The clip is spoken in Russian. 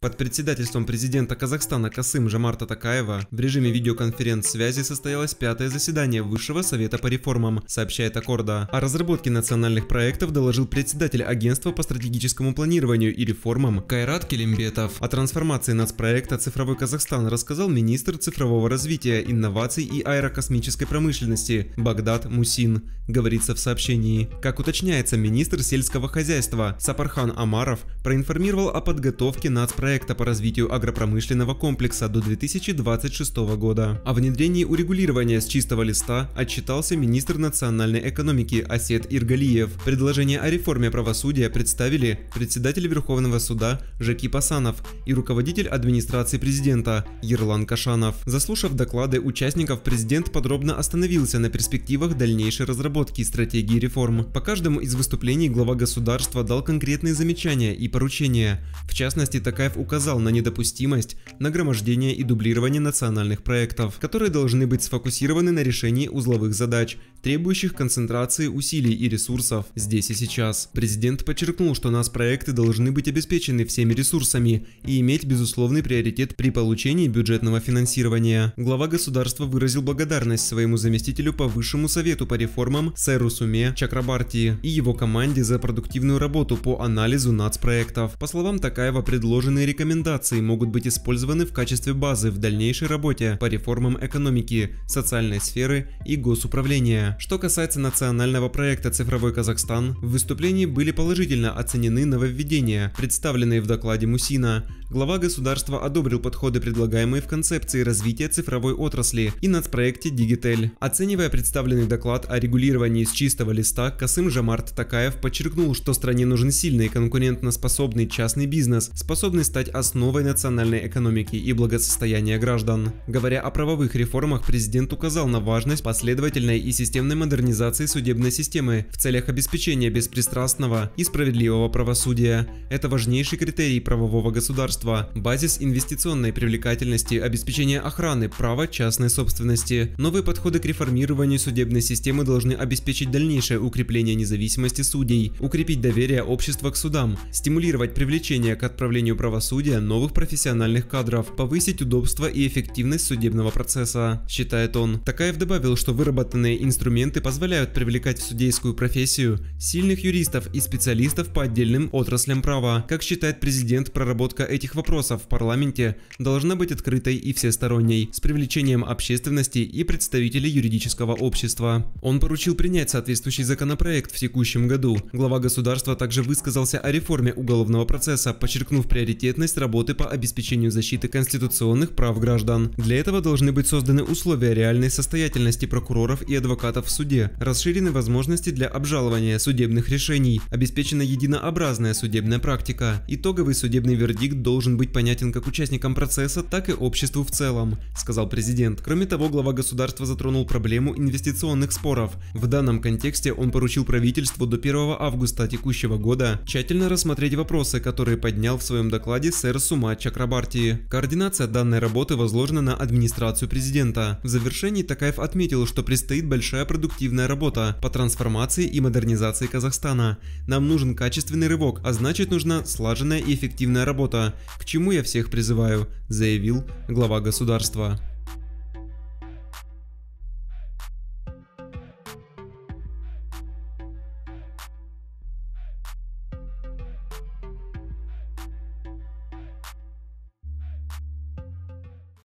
Под председательством президента Казахстана Касым Жамарта Такаева в режиме видеоконференц-связи состоялось пятое заседание Высшего Совета по реформам, сообщает Аккорда. О разработке национальных проектов доложил председатель Агентства по стратегическому планированию и реформам Кайрат Келимбетов. О трансформации нацпроекта «Цифровой Казахстан» рассказал министр цифрового развития, инноваций и аэрокосмической промышленности Багдад Мусин, говорится в сообщении. Как уточняется, министр сельского хозяйства Сапархан Амаров проинформировал о подготовке нацпроекта проекта по развитию агропромышленного комплекса до 2026 года. О внедрении урегулирования с чистого листа отчитался министр национальной экономики Асет Иргалиев. Предложение о реформе правосудия представили председатель Верховного суда Жаки Пасанов и руководитель администрации президента Ерлан Кашанов. Заслушав доклады участников, президент подробно остановился на перспективах дальнейшей разработки стратегии реформ. По каждому из выступлений глава государства дал конкретные замечания и поручения. В частности, Такаев указал на недопустимость нагромождения и дублирования национальных проектов, которые должны быть сфокусированы на решении узловых задач, требующих концентрации усилий и ресурсов здесь и сейчас. Президент подчеркнул, что нас проекты должны быть обеспечены всеми ресурсами и иметь безусловный приоритет при получении бюджетного финансирования. Глава государства выразил благодарность своему заместителю по высшему совету по реформам Сэру Суме Чакрабарти и его команде за продуктивную работу по анализу нацпроектов. По словам Такаева, предложенные рекомендации могут быть использованы в качестве базы в дальнейшей работе по реформам экономики, социальной сферы и госуправления. Что касается национального проекта «Цифровой Казахстан», в выступлении были положительно оценены нововведения, представленные в докладе Мусина. Глава государства одобрил подходы, предлагаемые в концепции развития цифровой отрасли и нацпроекте «Дигитель». Оценивая представленный доклад о регулировании с чистого листа, Касым Жамарт Такаев подчеркнул, что стране нужен сильный конкурентоспособный частный бизнес, способный стать стать основой национальной экономики и благосостояния граждан. Говоря о правовых реформах, президент указал на важность последовательной и системной модернизации судебной системы в целях обеспечения беспристрастного и справедливого правосудия. Это важнейший критерий правового государства, базис инвестиционной привлекательности, обеспечение охраны права частной собственности. Новые подходы к реформированию судебной системы должны обеспечить дальнейшее укрепление независимости судей, укрепить доверие общества к судам, стимулировать привлечение к отправлению правосудия правосудия новых профессиональных кадров, повысить удобство и эффективность судебного процесса, считает он. Такаев добавил, что выработанные инструменты позволяют привлекать в судейскую профессию сильных юристов и специалистов по отдельным отраслям права. Как считает президент, проработка этих вопросов в парламенте должна быть открытой и всесторонней, с привлечением общественности и представителей юридического общества. Он поручил принять соответствующий законопроект в текущем году. Глава государства также высказался о реформе уголовного процесса, подчеркнув приоритет приоритетность работы по обеспечению защиты конституционных прав граждан. Для этого должны быть созданы условия реальной состоятельности прокуроров и адвокатов в суде, расширены возможности для обжалования судебных решений, обеспечена единообразная судебная практика. Итоговый судебный вердикт должен быть понятен как участникам процесса, так и обществу в целом, сказал президент. Кроме того, глава государства затронул проблему инвестиционных споров. В данном контексте он поручил правительству до 1 августа текущего года тщательно рассмотреть вопросы, которые поднял в своем докладе сэр Сэрсума Чакрабарти. Координация данной работы возложена на администрацию президента. В завершении Такаев отметил, что предстоит большая продуктивная работа по трансформации и модернизации Казахстана. Нам нужен качественный рывок, а значит нужна слаженная и эффективная работа, к чему я всех призываю, заявил глава государства.